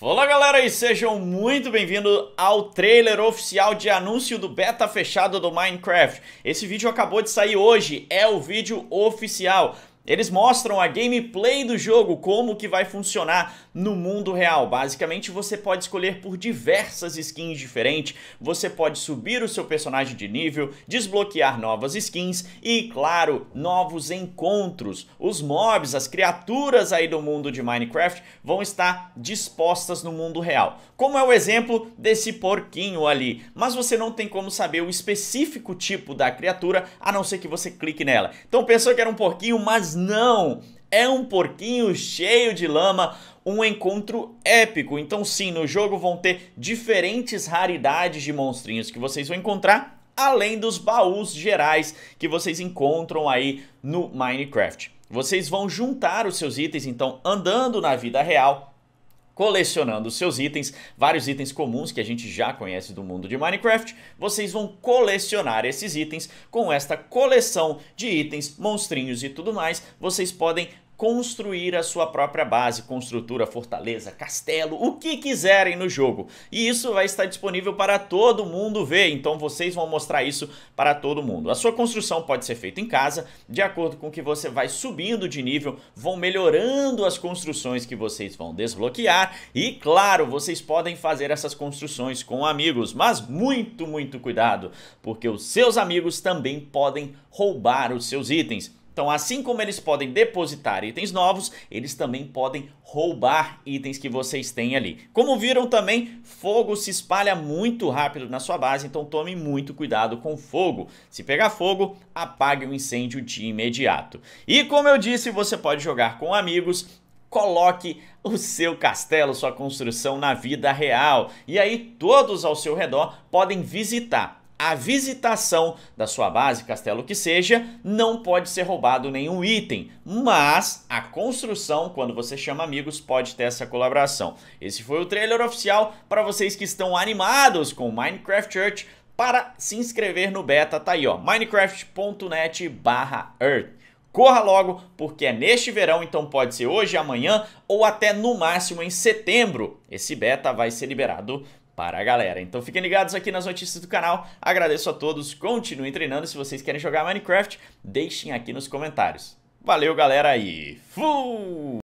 Fala galera e sejam muito bem-vindos ao trailer oficial de anúncio do beta fechado do Minecraft. Esse vídeo acabou de sair hoje, é o vídeo oficial. Eles mostram a gameplay do jogo, como que vai funcionar no mundo real. Basicamente, você pode escolher por diversas skins diferentes, você pode subir o seu personagem de nível, desbloquear novas skins e, claro, novos encontros. Os mobs, as criaturas aí do mundo de Minecraft vão estar dispostas no mundo real. Como é o exemplo desse porquinho ali, mas você não tem como saber o específico tipo da criatura, a não ser que você clique nela. Então pensou que era um porquinho, mas mas não! É um porquinho cheio de lama, um encontro épico. Então, sim, no jogo vão ter diferentes raridades de monstrinhos que vocês vão encontrar, além dos baús gerais que vocês encontram aí no Minecraft. Vocês vão juntar os seus itens, então, andando na vida real, colecionando seus itens, vários itens comuns que a gente já conhece do mundo de Minecraft. Vocês vão colecionar esses itens com esta coleção de itens, monstrinhos e tudo mais. Vocês podem construir a sua própria base, construtora, fortaleza, castelo, o que quiserem no jogo. E isso vai estar disponível para todo mundo ver, então vocês vão mostrar isso para todo mundo. A sua construção pode ser feita em casa, de acordo com que você vai subindo de nível, vão melhorando as construções que vocês vão desbloquear e, claro, vocês podem fazer essas construções com amigos, mas muito, muito cuidado, porque os seus amigos também podem roubar os seus itens. Então, assim como eles podem depositar itens novos, eles também podem roubar itens que vocês têm ali. Como viram também, fogo se espalha muito rápido na sua base, então tome muito cuidado com fogo. Se pegar fogo, apague o incêndio de imediato. E como eu disse, você pode jogar com amigos, coloque o seu castelo, sua construção na vida real. E aí todos ao seu redor podem visitar a visitação da sua base, castelo que seja, não pode ser roubado nenhum item, mas a construção, quando você chama amigos, pode ter essa colaboração. Esse foi o trailer oficial para vocês que estão animados com Minecraft Church para se inscrever no beta, tá aí ó, minecraft.net barra earth. Corra logo, porque é neste verão, então pode ser hoje, amanhã ou até no máximo em setembro. Esse beta vai ser liberado para a galera. Então fiquem ligados aqui nas notícias do canal. Agradeço a todos, continuem treinando. Se vocês querem jogar Minecraft, deixem aqui nos comentários. Valeu, galera, e fui!